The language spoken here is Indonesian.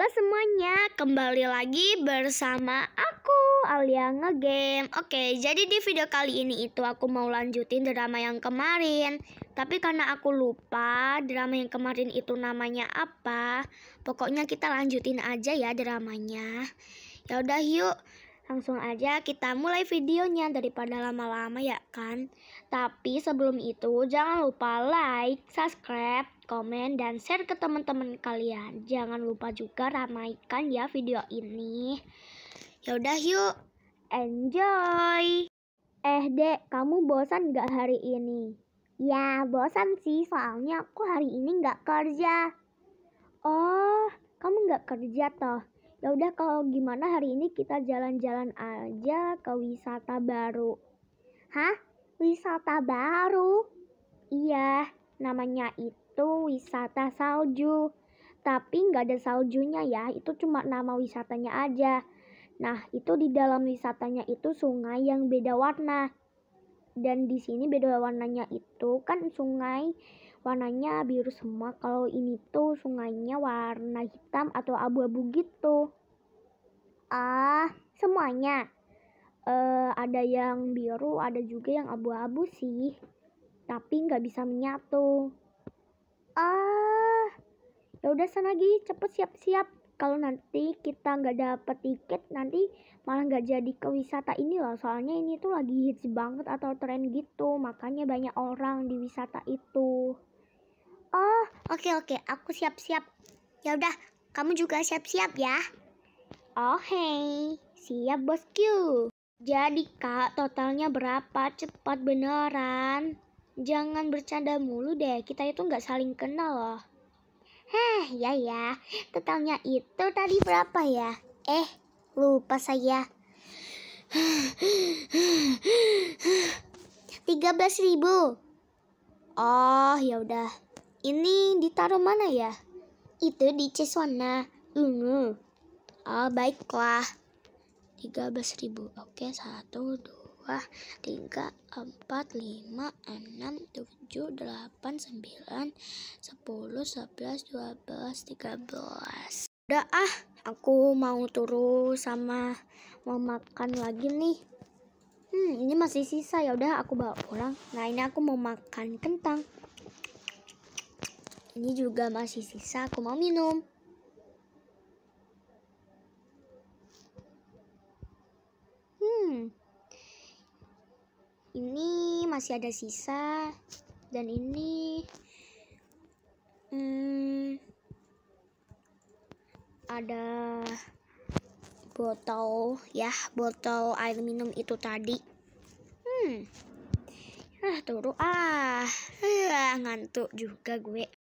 Halo semuanya, kembali lagi bersama aku Alia Ngegame Oke, jadi di video kali ini itu aku mau lanjutin drama yang kemarin Tapi karena aku lupa drama yang kemarin itu namanya apa Pokoknya kita lanjutin aja ya dramanya Ya udah yuk, langsung aja kita mulai videonya daripada lama-lama ya kan Tapi sebelum itu jangan lupa like, subscribe komen, dan share ke teman-teman kalian. Jangan lupa juga ramaikan ya video ini. Yaudah yuk, enjoy! Eh dek, kamu bosan gak hari ini? Ya, bosan sih soalnya aku hari ini gak kerja. Oh, kamu gak kerja toh? Yaudah kalau gimana hari ini kita jalan-jalan aja ke wisata baru. Hah? Wisata baru? Iya, namanya itu wisata salju. Tapi nggak ada saljunya ya, itu cuma nama wisatanya aja. Nah, itu di dalam wisatanya itu sungai yang beda warna. Dan di sini beda warnanya itu kan sungai warnanya biru semua. Kalau ini tuh sungainya warna hitam atau abu-abu gitu. Ah, semuanya. Uh, ada yang biru, ada juga yang abu-abu sih tapi nggak bisa menyatu. Ah, ya udah sana lagi cepet siap-siap. Kalau nanti kita nggak dapet tiket, nanti malah nggak jadi ke wisata ini loh. Soalnya ini tuh lagi hits banget atau tren gitu, makanya banyak orang di wisata itu. Oh, oke okay, oke, okay. aku siap-siap. Ya udah, kamu juga siap-siap ya. Oh hey, siap bosku. Jadi kak, totalnya berapa? Cepat beneran. Jangan bercanda mulu deh, kita itu nggak saling kenal loh. heh ya ya, totalnya itu tadi berapa ya? Eh, lupa saya. tiga belas ribu. Oh, ya udah. Ini ditaruh mana ya? Itu di ceswana ungu. Oh, baiklah. belas ribu. Oke, satu, dua berapa? 3, 4, 5, 6, 7, 8, 9, 10, 11, 12, 13 Udah ah, aku mau turun sama mau makan lagi nih Hmm, ini masih sisa ya udah aku bawa pulang. Nah, ini aku mau makan kentang. Ini juga masih sisa, aku mau minum. ini masih ada sisa dan ini hmm, ada botol ya botol air minum itu tadi hmm ah turu ah, ah ngantuk juga gue